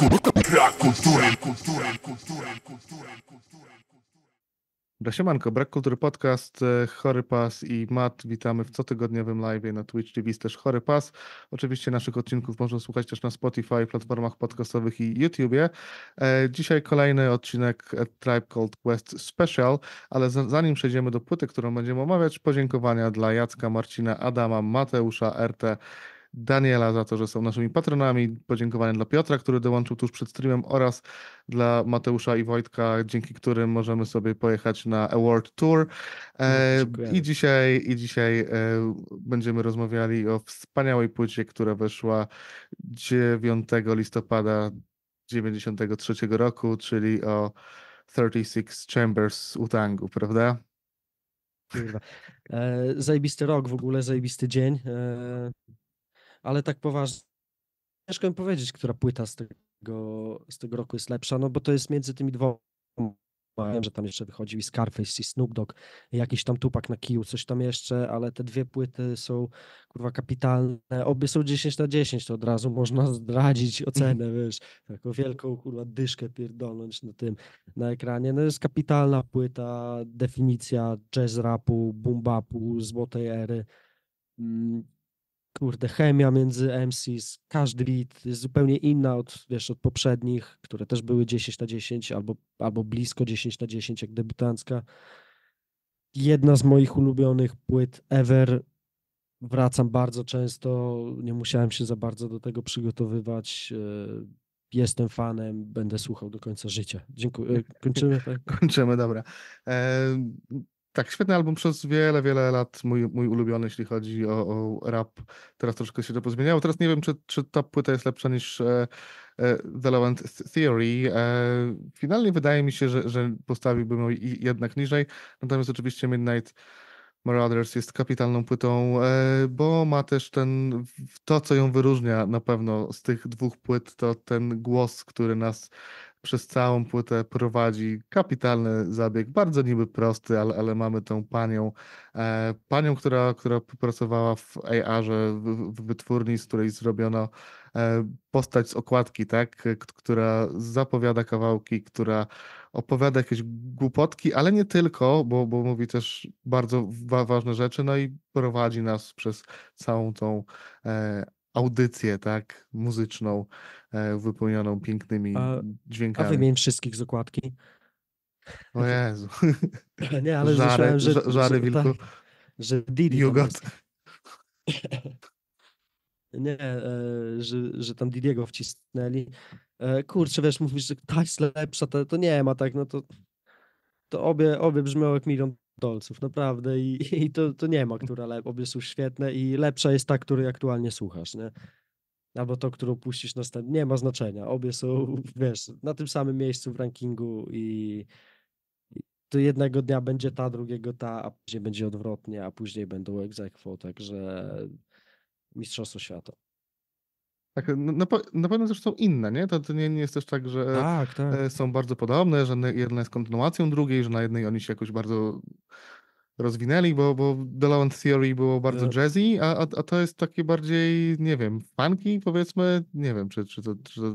Brak kultury, kultury, kultury, kultury, kultury. Dasiemanko, Brak Kultury Podcast, e, Chory Pas i Matt. Witamy w cotygodniowym live na Twitch TV też Chory Pas. Oczywiście naszych odcinków można słuchać też na Spotify, platformach podcastowych i YouTubie. E, dzisiaj kolejny odcinek Tribe Called Quest Special, ale zanim przejdziemy do płyty, którą będziemy omawiać, podziękowania dla Jacka, Marcina, Adama, Mateusza, RT, Daniela za to, że są naszymi patronami, podziękowanie dla Piotra, który dołączył tuż przed streamem oraz dla Mateusza i Wojtka, dzięki którym możemy sobie pojechać na Award Tour. E, no, I dzisiaj, i dzisiaj e, będziemy rozmawiali o wspaniałej płycie, która weszła 9 listopada 1993 roku, czyli o 36 Chambers Utangu, prawda? Kurwa. E, zajebisty rok w ogóle, zajebisty dzień. E, ale tak poważnie ciężko mi powiedzieć, która płyta z tego, z tego roku jest lepsza, no bo to jest między tymi dwoma. Wiem, że tam jeszcze wychodził i Scarface, i Snoop Dogg, jakiś tam tupak na kiju, coś tam jeszcze, ale te dwie płyty są kurwa kapitalne. Obie są 10 na 10, to od razu można zdradzić ocenę, wiesz, taką wielką kurwa dyszkę pierdolnąć na tym, na ekranie. No jest kapitalna płyta, definicja jazz rapu, boom bapu, złotej ery mm, kurde, chemia między MCs, każdy beat jest zupełnie inna od, wiesz, od poprzednich, które też były 10 na 10 albo, albo blisko 10 na 10 jak debutancka. Jedna z moich ulubionych płyt ever. Wracam bardzo często, nie musiałem się za bardzo do tego przygotowywać. E, jestem fanem, będę słuchał do końca życia. Dziękuję. E, kończymy? Tak? Kończymy, dobra. E, tak, świetny album przez wiele, wiele lat, mój, mój ulubiony, jeśli chodzi o, o rap. Teraz troszkę się to pozmieniało. Teraz nie wiem, czy, czy ta płyta jest lepsza niż e, e, The Love and Theory. E, finalnie wydaje mi się, że, że postawiłbym ją jednak niżej. Natomiast oczywiście Midnight Marauders jest kapitalną płytą, e, bo ma też ten, to co ją wyróżnia na pewno z tych dwóch płyt, to ten głos, który nas przez całą płytę prowadzi kapitalny zabieg, bardzo niby prosty, ale, ale mamy tą panią, e, panią, która, która pracowała w AR-ze, w, w wytwórni, z której zrobiono e, postać z okładki, tak, która zapowiada kawałki, która opowiada jakieś głupotki, ale nie tylko, bo, bo mówi też bardzo wa ważne rzeczy, no i prowadzi nas przez całą tą e, audycję, tak, muzyczną, e, wypełnioną mm. pięknymi a, dźwiękami. A wymień wszystkich z okładki. O Jezu. Nie, ale żary, że... Żary, wilku. Tak, że Didi Nie, e, że, że tam Didiego wcisnęli. E, kurczę, wiesz, mówisz, że ta lepsza, to, to nie ma tak, no to, to obie, obie brzmią jak milion dolców, naprawdę. I, i to, to nie ma, która lep, obie są świetne i lepsza jest ta, której aktualnie słuchasz, nie? Albo to, którą puścisz następnie. Nie ma znaczenia. Obie są, wiesz, na tym samym miejscu w rankingu i to jednego dnia będzie ta, drugiego ta, a później będzie odwrotnie, a później będą egzekwo, także Mistrzostwo Świata. Tak, na, no, no na pewno też są inne, nie? To, to nie, nie, jest też tak, że tak, tak. E, są bardzo podobne, że jedna jest kontynuacją drugiej, że na jednej oni się jakoś bardzo rozwinęli, bo, bo The Lawn Theory było bardzo e. jazzy, a, a, a, to jest takie bardziej, nie wiem, funky powiedzmy, nie wiem, czy, czy, to, czy to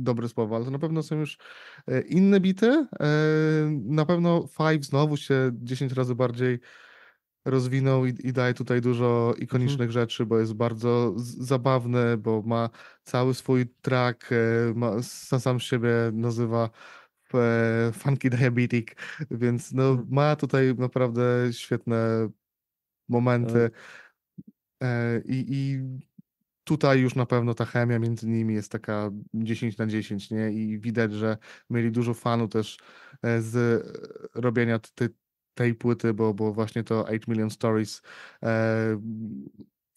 dobre słowo, ale to na pewno są już e, inne bity, na pewno Five znowu się 10 razy bardziej rozwinął i, i daje tutaj dużo ikonicznych mhm. rzeczy, bo jest bardzo zabawny, bo ma cały swój track, e, ma, sam, sam siebie nazywa e, funky diabetic, więc no, mhm. ma tutaj naprawdę świetne momenty tak. e, i, i tutaj już na pewno ta chemia między nimi jest taka 10 na 10, nie? I widać, że mieli dużo fanu też e, z robienia ty, tej płyty, bo, bo właśnie to 8 Million Stories e,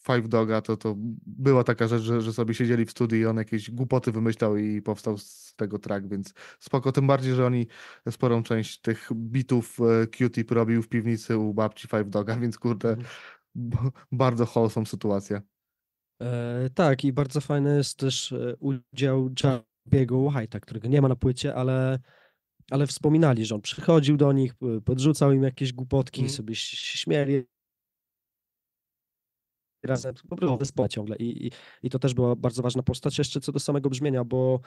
Five Doga to, to była taka rzecz, że, że sobie siedzieli w studiu i on jakieś głupoty wymyślał i powstał z tego track, więc spoko. Tym bardziej, że oni sporą część tych bitów Cutie e, robił w piwnicy u babci Five Doga, więc kurde, mhm. bardzo wholesome sytuacja. E, tak i bardzo fajny jest też e, udział Jabiego White'a, którego nie ma na płycie, ale ale wspominali, że on przychodził do nich, podrzucał im jakieś głupotki, mm. sobie śmieli. Razem po prostu no. wyspał ciągle. I, I, i, to też była bardzo ważna postać. Jeszcze co do samego brzmienia, bo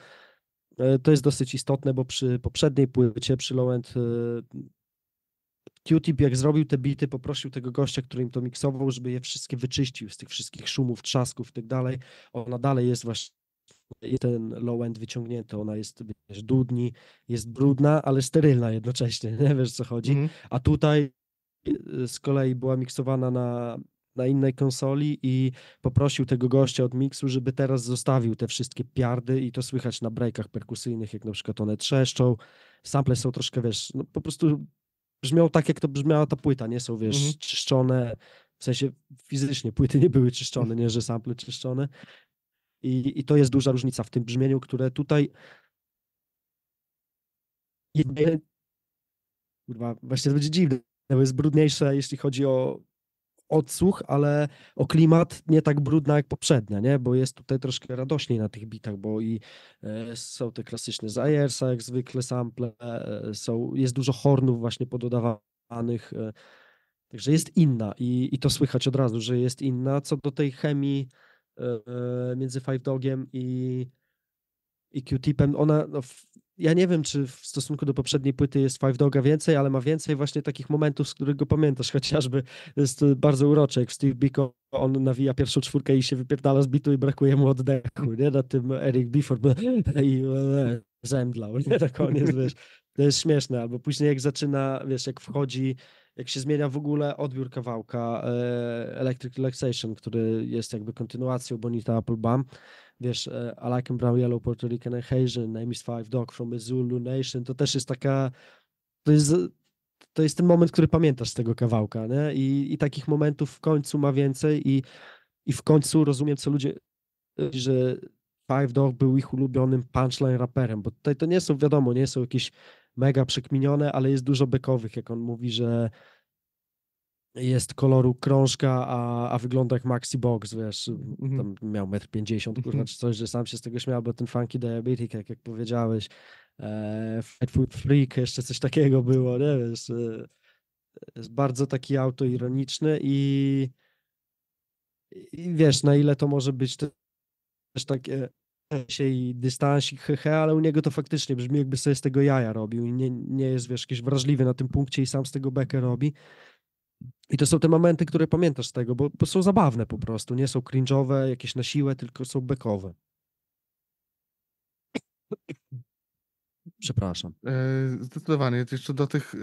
e, to jest dosyć istotne, bo przy poprzedniej płycie, przy Lowend e, Q-Tip jak zrobił te bity, poprosił tego gościa, który im to miksował, żeby je wszystkie wyczyścił z tych wszystkich szumów, trzasków i tak dalej. Ona dalej jest właśnie i ten low-end wyciągnięty, ona jest wiesz, dudni, jest brudna, ale sterylna jednocześnie, nie wiesz co chodzi. Mm. A tutaj y, z kolei była miksowana na, na innej konsoli i poprosił tego gościa od miksu, żeby teraz zostawił te wszystkie piardy i to słychać na breakach perkusyjnych, jak na przykład one trzeszczą, sample są troszkę, wiesz, no po prostu brzmią tak, jak to brzmiała ta płyta, nie są, wiesz, mm -hmm. czyszczone, w sensie fizycznie płyty nie były czyszczone, nie, że sample czyszczone, i, I to jest duża różnica w tym brzmieniu, które tutaj. Kurwa, właśnie to będzie dziwne, bo jest brudniejsze, jeśli chodzi o odsłuch, ale o klimat nie tak brudna jak poprzednia, nie? bo jest tutaj troszkę radośniej na tych bitach, bo i e, są te klasyczne zajersa, jak zwykle sample, e, są, jest dużo hornów właśnie pododawanych, e, także jest inna i, i to słychać od razu, że jest inna. Co do tej chemii E, e, między Five Dogiem i, i Q-Tipem. Ona, no, ja nie wiem, czy w stosunku do poprzedniej płyty jest Five Doga więcej, ale ma więcej właśnie takich momentów, z których go pamiętasz, chociażby jest bardzo urocze, jak Steve Biko, on nawija pierwszą czwórkę i się wypierdala z bitu i brakuje mu oddechu, nie? Na tym Eric Bifford i e, zemdlał, nie? Tak on koniec, wiesz, to jest śmieszne, albo później jak zaczyna, wiesz, jak wchodzi jak się zmienia w ogóle odbiór kawałka e, Electric Relaxation, który jest jakby kontynuacją Bonita Applebaum, wiesz, e, I Like Brown Yellow, Puerto Rican and Haitian, Name is Five Dog from the Zulu Nation, to też jest taka, to jest, to jest ten moment, który pamiętasz z tego kawałka, nie? I, i takich momentów w końcu ma więcej i, i w końcu rozumiem, co ludzie, że Five Dog był ich ulubionym punchline raperem, bo tutaj to nie są, wiadomo, nie są jakieś mega przekminione, ale jest dużo bekowych, jak on mówi, że jest koloru krążka, a, a wygląda jak maxi box, wiesz, mm-hmm. tam miał 1,50 m, kurwa, mm-hmm. czy coś, że sam się z tego śmiał, bo ten funky diabetic, jak, jak powiedziałeś, e, Food Freak, jeszcze coś takiego było, nie wiesz, e, jest bardzo taki autoironiczny i, i wiesz, na ile to może być też takie sensie i dystans i hehe, ale u niego to faktycznie brzmi jakby sobie z tego jaja robił i nie, nie jest, wiesz, jakiś wrażliwy na tym punkcie i sam z tego bekę robi. I to są te momenty, które pamiętasz z tego, bo, bo są zabawne po prostu, nie są cringe'owe, jakieś na siłę, tylko są bekowe. Przepraszam. E, zdecydowanie. Jeszcze do tych y,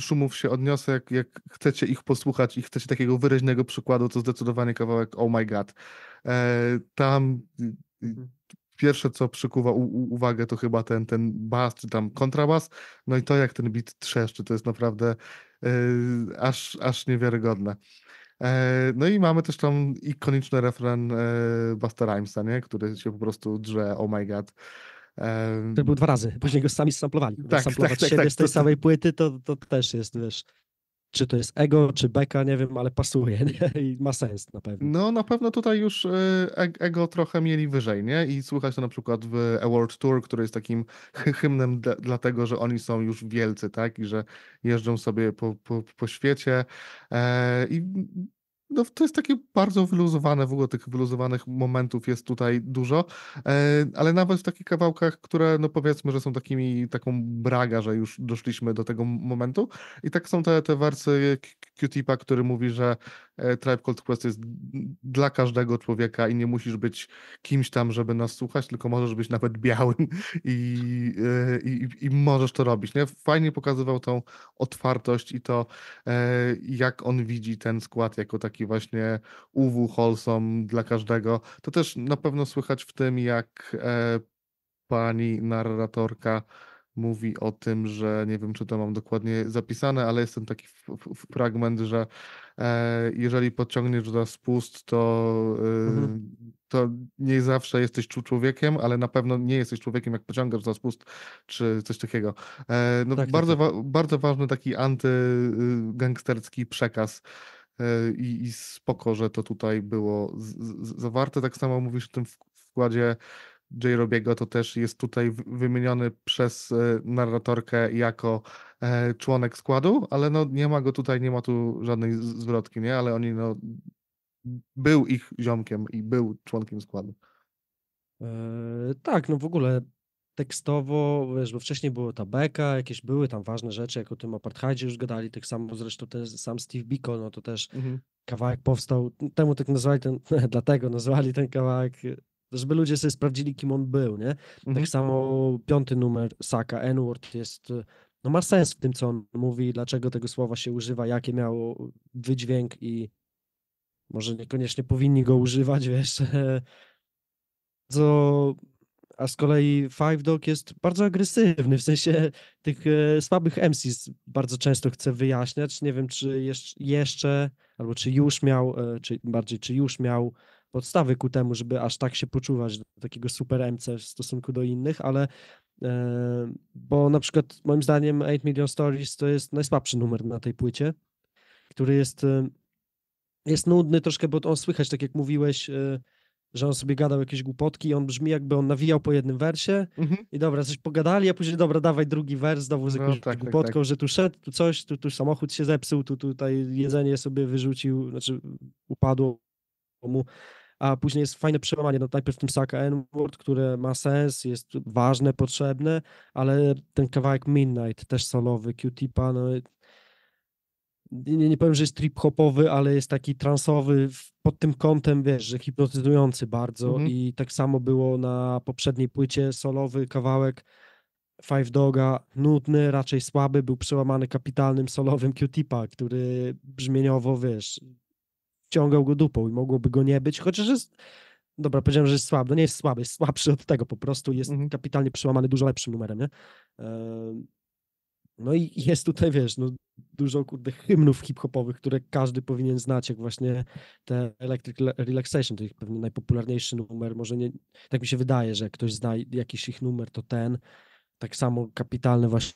szumów się odniosę. Jak, jak chcecie ich posłuchać i chcecie takiego wyraźnego przykładu, to zdecydowanie kawałek Oh My God. E, tam y, y, pierwsze, co przykuwa u, u, uwagę, to chyba ten, ten bas, czy tam kontrabas, no i to, jak ten beat trzeszczy, to jest naprawdę yy, aż, aż niewiarygodne. E, no i mamy też tam ikoniczny refren e, Busta Rhymesa, nie? który się po prostu drze, oh my god. To był dwa razy, później go sami samplowali. Tak, tak, tak, tak, z tej to... samej płyty to, to też jest, wiesz, czy to jest ego, czy beka, nie wiem, ale pasuje nie? i ma sens na pewno. No na pewno tutaj już y, e-, ego trochę mieli wyżej, nie? I słychać to na przykład w Award Tour, który jest takim hymnem dlatego, że oni są już wielcy, tak? I że jeżdżą sobie po, po, po świecie e, i no, to jest takie bardzo wyluzowane, w ogóle tych wyluzowanych momentów jest tutaj dużo, e, ale nawet w takich kawałkach, które no powiedzmy, że są takimi, taką braga, że już doszliśmy do tego momentu i tak są te, te wersy Q-Tipa, który mówi, że e, Tribe Called Quest jest dla każdego człowieka i nie musisz być kimś tam, żeby nas słuchać, tylko możesz być nawet białym i, e, i, i możesz to robić. Nie? Fajnie pokazywał tą otwartość i to, jak on widzi ten skład jako taki taki właśnie uwu Holsom dla każdego. To też na pewno słychać w tym, jak e, pani narratorka mówi o tym, że nie wiem, czy to mam dokładnie zapisane, ale jest ten taki f- f- fragment, że e, jeżeli podciągniesz za spust, to, e, mhm. to nie zawsze jesteś człowiekiem, ale na pewno nie jesteś człowiekiem, jak pociągasz za spust, czy coś takiego. E, no, tak, tak, bardzo, tak. Wa- bardzo ważny taki antygangsterski y, przekaz. E, i, i spoko, że to tutaj było z, z, zawarte. Tak samo mówisz o tym wkładzie J. Robiego, to też jest tutaj wymieniony przez e, narratorkę jako e, członek składu, ale no nie ma go tutaj, nie ma tu żadnej zwrotki, nie? Ale oni no był ich ziomkiem i był członkiem składu. Yy, tak, no w ogóle tekstowo, wiesz, bo wcześniej było ta beka, jakieś były tam ważne rzeczy, jak o tym apartheidzie już gadali, tak samo zresztą też sam Steve Biko, no to też mhm. kawałek powstał, temu tak nazwali ten, dlatego nazwali ten kawałek, żeby ludzie sobie sprawdzili, kim on był, nie? Tak mhm. Tak samo piąty numer Saka, N-Word jest, no ma sens w tym, co on mówi, dlaczego tego słowa się używa, jakie miało wydźwięk i może niekoniecznie powinni go używać, wiesz, co a z kolei Five Dog jest bardzo agresywny, w sensie tych e, słabych MCs bardzo często chce wyjaśniać. Nie wiem, czy jeszcze, albo czy już miał, e, czy bardziej, czy już miał podstawy ku temu, żeby aż tak się poczuwać do takiego super MC w stosunku do innych, ale e, bo na przykład moim zdaniem 8 Million Stories to jest najsłabszy numer na tej płycie, który jest jest nudny troszkę, bo on słychać, tak jak mówiłeś, że on sobie gadał jakieś głupotki i on brzmi jakby on nawijał po jednym wersie mhm. i dobra, coś pogadali, a później dobra, dawaj drugi wers, znowu z no jakąś no, tak, głupotką, tak, tak. że tu szedł, tu coś, tu, tu samochód się zepsuł, tu tutaj jedzenie sobie wyrzucił, znaczy upadło mu, a później jest fajne przełamanie, no najpierw tym Saka N-word, które ma sens, jest ważne, potrzebne, ale ten kawałek Midnight, też solowy, Q-Tipa, no nie, nie powiem, że jest trip-hopowy, ale jest taki transowy pod tym kątem, wiesz, że hipnotyzujący bardzo mhm. i tak samo było na poprzedniej płycie, solowy kawałek Five Doga, nudny, raczej słaby, był przełamany kapitalnym solowym Q-Tipa, który brzmieniowo, wiesz, ciągał go dupą i mogłoby go nie być, chociaż jest dobra, powiedziałem, że jest słaby, no nie jest słaby, jest słabszy od tego po prostu, jest mhm. kapitalnie przełamany dużo lepszym numerem, nie? No i jest tutaj, wiesz, no, dużo kurde hymnów hip-hopowych, które każdy powinien znać, jak właśnie te Electric Relaxation, to ich pewnie najpopularniejszy numer, może nie, tak mi się wydaje, że jak ktoś zna jakiś ich numer, to ten. Tak samo kapitalny właśnie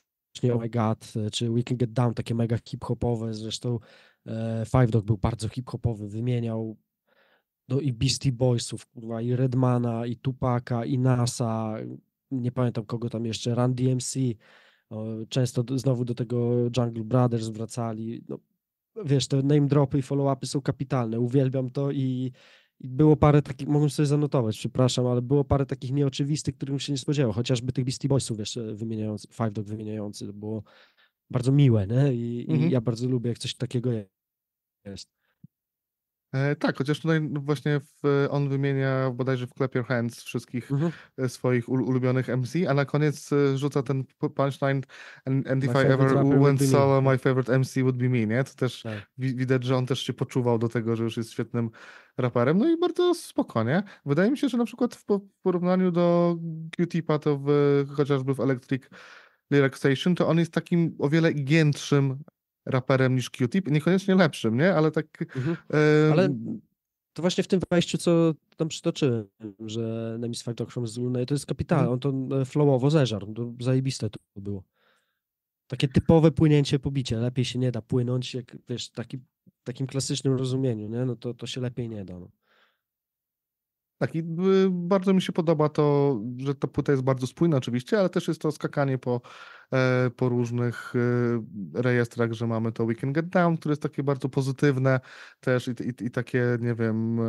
Oh My God, czy We Can Get Down, takie mega hip-hopowe, zresztą e, Five Dog był bardzo hip-hopowy, wymieniał do no, i Beastie Boysów, kurwa, i Redmana, i Tupaka, i NASA, nie pamiętam kogo tam jeszcze, Run DMC, Często znowu do tego Jungle Brothers wracali. No, wiesz, te name dropy i follow-upy są kapitalne. Uwielbiam to i, i było parę takich, mogłem sobie zanotować, przepraszam, ale było parę takich nieoczywistych, których się nie spodziewał. Chociażby tych Beastie Boysów, wiesz, wymieniający, Five Dog wymieniający, to było bardzo miłe, nie? I, mhm. i ja bardzo lubię, jak coś takiego jest. E, tak, chociaż tutaj no, właśnie w, on wymienia bodajże w Clap Your Hands wszystkich mhm. e, swoich ulubionych MC, a na koniec e, rzuca ten punchline and, and if I ever went solo, my favorite MC would be me, nie? To też tak. widać, że on też się poczuwał do tego, że już jest świetnym raperem, no i bardzo spokojnie. Wydaje mi się, że na przykład w porównaniu do Q-Tipa, to w, chociażby w Electric Relaxation, to on jest takim o wiele giętszym raperem niż Q-Tip, niekoniecznie lepszym, nie? Ale tak... Mhm. Ale to właśnie w tym wejściu, co tam przytoczyłem, że Nemis Factor from Zulne, to jest kapitalne, mhm. on to e, flowowo zeżarł, to zajebiste to było. Takie typowe płynięcie, pobicie, lepiej się nie da płynąć, jak wiesz, taki, takim klasycznym rozumieniu, nie? No to, to się lepiej nie da. No. Tak, i y, bardzo mi się podoba to, że ta płyta jest bardzo spójna oczywiście, ale też jest to skakanie po, e, po różnych y, rejestrach, że mamy to We Can Get Down, które jest takie bardzo pozytywne też i, i, i takie, nie wiem,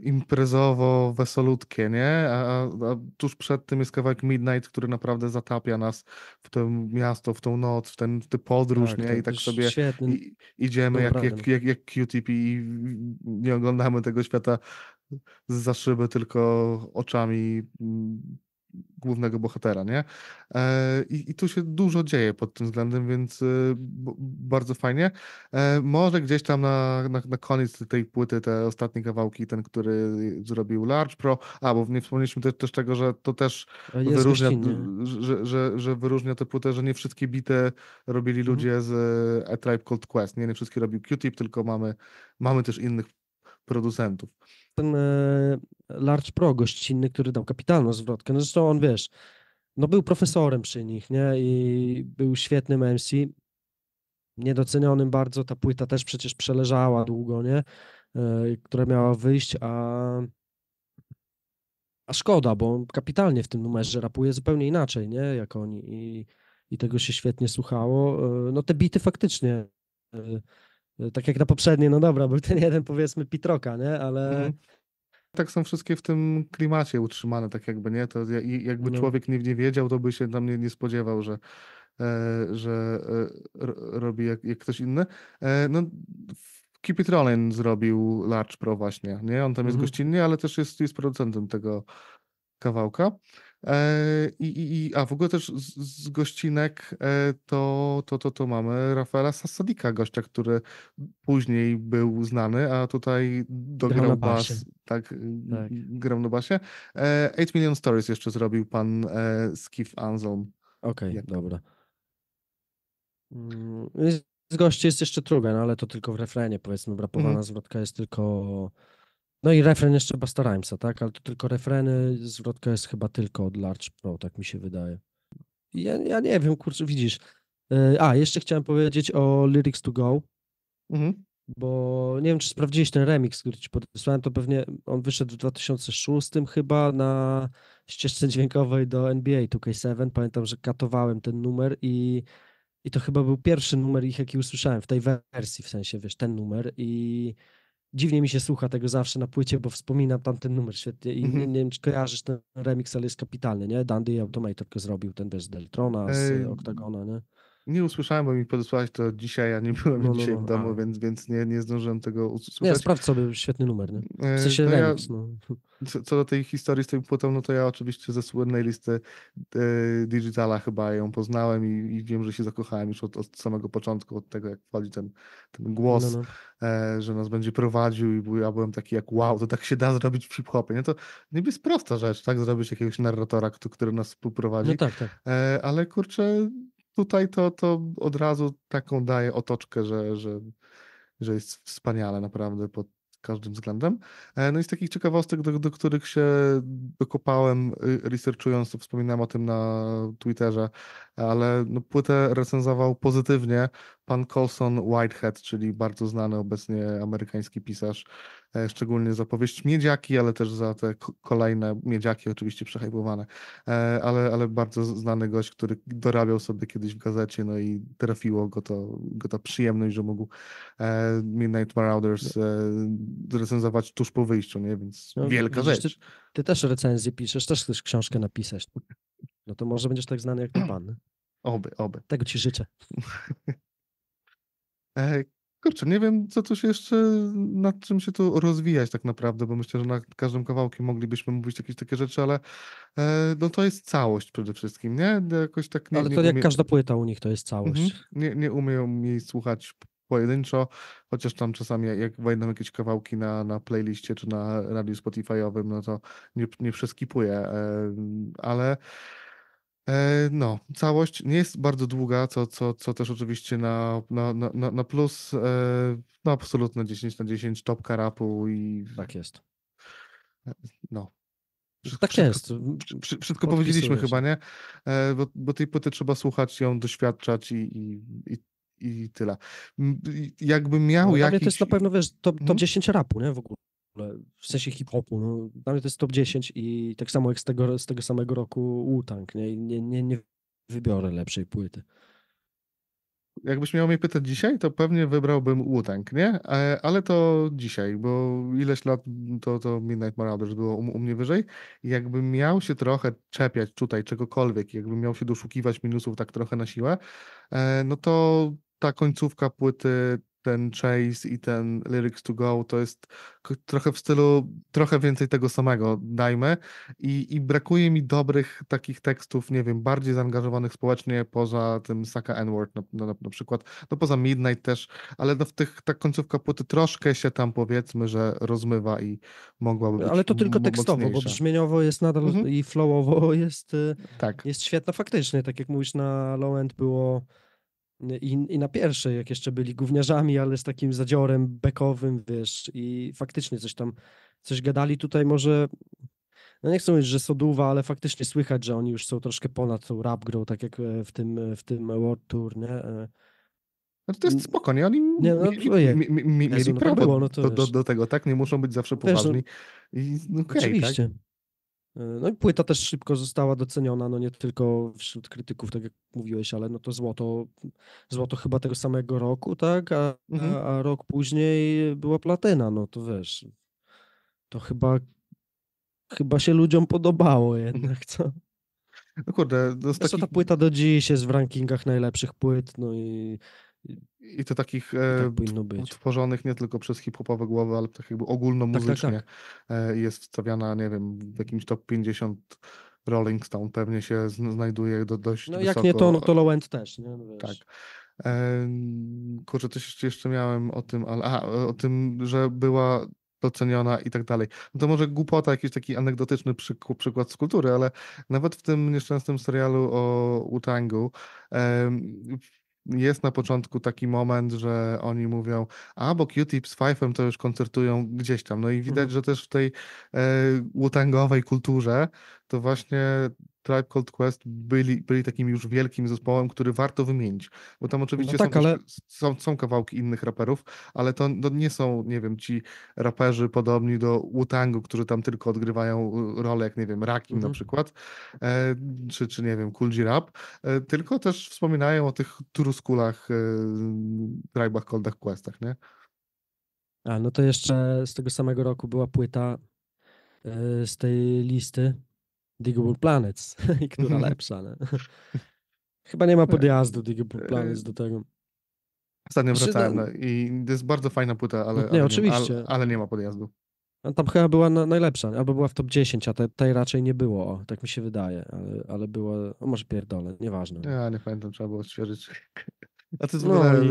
imprezowo, wesolutkie, nie? A, a, tuż przed tym jest kawałek Midnight, który naprawdę zatapia nas w to miasto, w tą noc, w, ten, w tę podróż, tak, nie? Tak, I tak sobie idziemy jak, jak, jak, jak QTP i nie oglądamy tego świata za szybę tylko oczami mm, głównego bohatera, nie? E, I, I, tu się dużo dzieje pod tym względem, więc y, bardzo fajnie. E, może gdzieś tam na, na, na, koniec tej płyty te ostatnie kawałki, ten, który zrobił Large Pro, a bo nie wspomnieliśmy też, też tego, że to też e, wyróżnia, że, że, że, wyróżnia tę płytę, że nie wszystkie bite robili mhm. ludzie mhm. z A Tribe Called Quest, nie, nie wszystkie robił Q-Tip, tylko mamy, mamy też innych producentów ten e, Large Pro gościnny, który dał kapitalną zwrotkę. No zresztą on, wiesz, no był profesorem przy nich, nie? I był świetnym MC, niedocenionym bardzo, ta płyta też przecież przeleżała długo, nie? E, która miała wyjść, a a szkoda, bo on kapitalnie w tym numerze rapuje zupełnie inaczej, nie? Jak oni i, i tego się świetnie słuchało. E, no te bity faktycznie E, tak jak na poprzednie, no dobra, był ten jeden powiedzmy Pitroka, nie? Ale... Mhm. Tak są wszystkie w tym klimacie utrzymane, tak jakby, nie? To jakby no. człowiek nie, nie wiedział, to by się tam nie, nie spodziewał, że, e, że e, robi jak, jak ktoś inny. No, Kipi zrobił Large Pro właśnie, nie? On tam jest gościnny, mhm. gościnnie, ale też jest, jest producentem tego kawałka. E, I, i, a w ogóle też z, z gościnek e, to, to, to, to mamy Rafaela Sassadika, gościa, który później był znany, a tutaj dograł bas. Tak, y, tak, grał na basie. 8 e, Million Stories jeszcze zrobił pan Skiff Anzon. Okej, okay, dobra. Z mm, gości jest jeszcze no ale to tylko w refrenie, powiedzmy, brapowana mm. zwrotka jest tylko no i refren jeszcze Basta Rhymesa, tak? Ale to tylko refreny, zwrotka jest chyba tylko od Large Pro, tak mi się wydaje. Ja, ja nie wiem, kurczę, widzisz. E, a, jeszcze chciałem powiedzieć o Lyrics to Go, mhm. bo nie wiem, czy sprawdziłeś ten remix, który ci podesłałem, to pewnie on wyszedł w 2006 chyba na ścieżce dźwiękowej do NBA 2K7. Pamiętam, że katowałem ten numer i, i to chyba był pierwszy numer ich, jaki usłyszałem w tej wersji, w sensie, wiesz, ten numer i dziwnie mi się słucha tego zawsze na płycie, bo wspominam tamten numer świetnie i mm -hmm. nie, nie, wiem, czy kojarzysz ten remix, ale jest kapitalny, nie? Dandy Automator zrobił ten, bez Deltrona, z Oktagona, nie? Nie usłyszałem, bo mi podesłałeś to dzisiaj, a nie byłem no, no, dzisiaj no, w no. domu, więc, więc nie, nie zdążyłem tego usłyszeć. Nie, sprawdź sobie, świetny numer. Nie? W e, sensie no remix, ja, no. Co, do tej historii z tym płytą, no to ja oczywiście ze słynnej listy e, Digitala chyba ją poznałem i, i, wiem, że się zakochałem już od, od samego początku, od tego jak wchodzi ten, ten no, głos, no, e, że nas będzie prowadził i ja byłem taki jak wow, to tak się da zrobić w hip-hopie. Nie? To niby jest prosta rzecz, tak? Zrobić jakiegoś narratora, który, który nas współprowadzi. No tak, tak. E, ale kurczę tutaj to, to od razu taką daje otoczkę, że, że, że jest wspaniale naprawdę pod każdym względem. E, no i z takich ciekawostek, do, do których się dokopałem y, researchując, to wspominałem o tym na Twitterze, ale no płytę recenzował pozytywnie pan Colson Whitehead, czyli bardzo znany obecnie amerykański pisarz, e, szczególnie za powieść Miedziaki, ale też za te kolejne Miedziaki, oczywiście przehypowane, e, ale, ale bardzo znany gość, który dorabiał sobie kiedyś w gazecie, no i trafiło go, to, go ta przyjemność, że mógł e, Midnight Marauders recenzować tuż po wyjściu, nie? więc no, wielka rzecz. Ty, ty też recenzję piszesz, też chcesz książkę napisać. No to może będziesz tak znany jak ten pan. Oby, oby. Tego ci życzę. E, kurczę, nie wiem, co tu się jeszcze, nad czym się tu rozwijać tak naprawdę, bo myślę, że na każdym kawałku moglibyśmy mówić jakieś takie rzeczy, ale e, no to jest całość przede wszystkim, nie? Jakoś tak nie, ale to nie jak umie... każda płyta u nich to jest całość. Mhm. Nie, nie umieją jej słuchać pojedynczo, chociaż tam czasami jak wejdą jakieś kawałki na, na playliście czy na radiu Spotify'owym, no to nie, nie przeskipuję, e, ale E, no, całość nie jest bardzo długa, co, co, co też oczywiście na, na, na, na plus, e, no absolutne 10 na 10, topka rapu i... Tak jest. No. tak wszystko, jest. Wszystko, mm, wszystko powiedzieliśmy chyba, nie? E, bo, bo tej płyty trzeba słuchać, ją doświadczać i, i, i i tyle. Jakbym miał no, jakiś... To jest na pewno, wiesz, top, top hmm? 10 rapu, nie? W ogóle ogóle, w sensie hip-hopu. No, dla mnie to jest top 10 i tak samo jak z tego, z tego samego roku U-Tank, Nie, nie, nie, nie wybiorę lepszej płyty. Jakbyś miał mnie pytać dzisiaj, to pewnie wybrałbym U-Tank, nie? E, ale to dzisiaj, bo ileś lat to, to Midnight Marauders było u, u mnie wyżej. Jakbym miał się trochę czepiać tutaj czegokolwiek, jakbym miał się doszukiwać minusów tak trochę na siłę, e, no to ta końcówka płyty ten Chase i ten Lyrics to Go to jest trochę w stylu, trochę więcej tego samego dajmy i, i brakuje mi dobrych takich tekstów, nie wiem, bardziej zaangażowanych społecznie poza tym Saka N-Word na, na, na, przykład, no poza Midnight też, ale no w tych, ta końcówka płyty troszkę się tam powiedzmy, że rozmywa i mogłaby no, być Ale to tylko tekstowo, mocniejsza. bo brzmieniowo jest nadal mhm. i flowowo jest, y, tak. jest świetna faktycznie, tak jak mówisz na Low End było i, I na pierwszej, jak jeszcze byli gówniarzami, ale z takim zadziorem bekowym, wiesz, i faktycznie coś tam, coś gadali tutaj może, no nie chcę mówić, że Soduwa, ale faktycznie słychać, że oni już są troszkę ponad tą rap grą, tak jak e, w tym, e, w tym World Tour, nie? E, no to jest spoko, nie? Oni nie, no, mieli, mi, mi, mi, mieli no prawo było, no do, do, do, tego, tak? Nie muszą być zawsze poważni. Wiesz, no, I, no okay, tak? oczywiście. Tak? E, no i płyta też szybko została doceniona, no nie tylko wśród krytyków, tak jak mówiłeś, ale no to złoto, złoto chyba tego samego roku, tak? A, mhm. a, a rok później była platyna, no to wiesz, to chyba, chyba się ludziom podobało jednak, co? No kurde, to no taki... ta płyta do dziś jest w rankingach najlepszych płyt, no i i to takich tak e, tworzonych nie tylko przez hip-hopowe głowy, ale tak jakby ogólnomuzycznie tak, tak, tak. E, jest wstawiana, nie wiem, w jakimś top 50 Rolling Stone pewnie się znajduje do, dość No wysoko. jak nie to, no to Low End też, nie? No tak. E, kurczę, coś jeszcze miałem o tym, ale o tym, że była doceniona i tak dalej. No to może głupota, jakiś taki anegdotyczny przyk przykład z kultury, ale nawet w tym nieszczęsnym serialu o Utangu jest na początku taki moment, że oni mówią, a bo Q-Tip z Fife'em to już koncertują gdzieś tam. No i widać, mhm. że też w tej e, kulturze to właśnie Tribe Cold Quest byli, byli takim już wielkim zespołem, który warto wymienić, bo tam oczywiście no tak, są, ale... są, są, kawałki innych raperów, ale to, to, nie są, nie wiem, ci raperzy podobni do Wutangu, którzy tam tylko odgrywają y, rolę, jak nie wiem, Rakim na mhm. przykład, e, czy, czy nie wiem, Kulji Rap, e, tylko też wspominają o tych truskulach, e, Tribe'ach, Coldach, Questach, nie? A, no to jeszcze z tego samego roku była płyta e, z tej listy Digable Planets i która mhm. lepsza. Nie? Chyba nie ma podjazdu Digable Planets do tego. Ostatnio znaczy, wracałem no- i to jest bardzo fajna płyta, ale, no nie, ale, oczywiście. Ale, ale, nie ma podjazdu. A tam chyba była na, najlepsza, albo była w top 10, a tej raczej nie było, o, tak mi się wydaje, ale, ale była, o, może pierdolę, nieważne. Ja nie pamiętam, trzeba było odświeżyć. A to jest no, i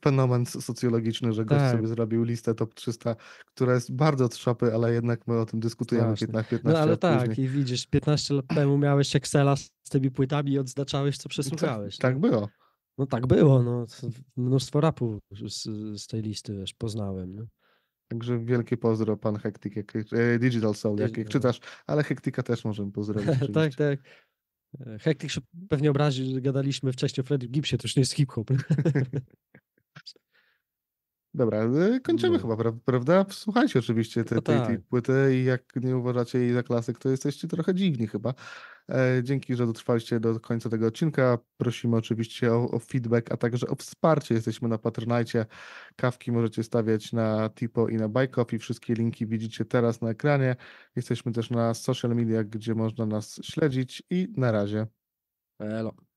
fenomen socjologiczny, że gość tak. sobie zrobił listę top 300, która jest bardzo trzapy, ale jednak my o tym dyskutujemy 15, 15 No ale tak, później. i widzisz, 15 lat temu miałeś Excela z tymi płytami i odznaczałeś, co przesłuchałeś. Tak, tak było. No tak było, no. Mnóstwo rapu z, z tej listy, wiesz, poznałem. Także wielkie pozdro, pan Hektik, jak, e, Digital Soul, jak, jak czytasz, ale Hektika też możemy pozdrowić. tak, tak. E, Hektik się pewnie obrazi, że gadaliśmy wcześniej o Freddy Gipsie, to już nie jest hip-hop. Dobra, y, kończymy no. chyba, prawda? Słuchajcie oczywiście tej, tej, tej tak. płyty i jak nie uważacie jej za klasyk, to jesteście trochę dziwni chyba. E, dzięki, że dotrwaliście do końca tego odcinka. Prosimy oczywiście o, o feedback, a także o wsparcie. Jesteśmy na Patronite. Kawki możecie stawiać na Tipo i na Buy Coffee. Wszystkie linki widzicie teraz na ekranie. Jesteśmy też na social media, gdzie można nas śledzić i na razie. Hello.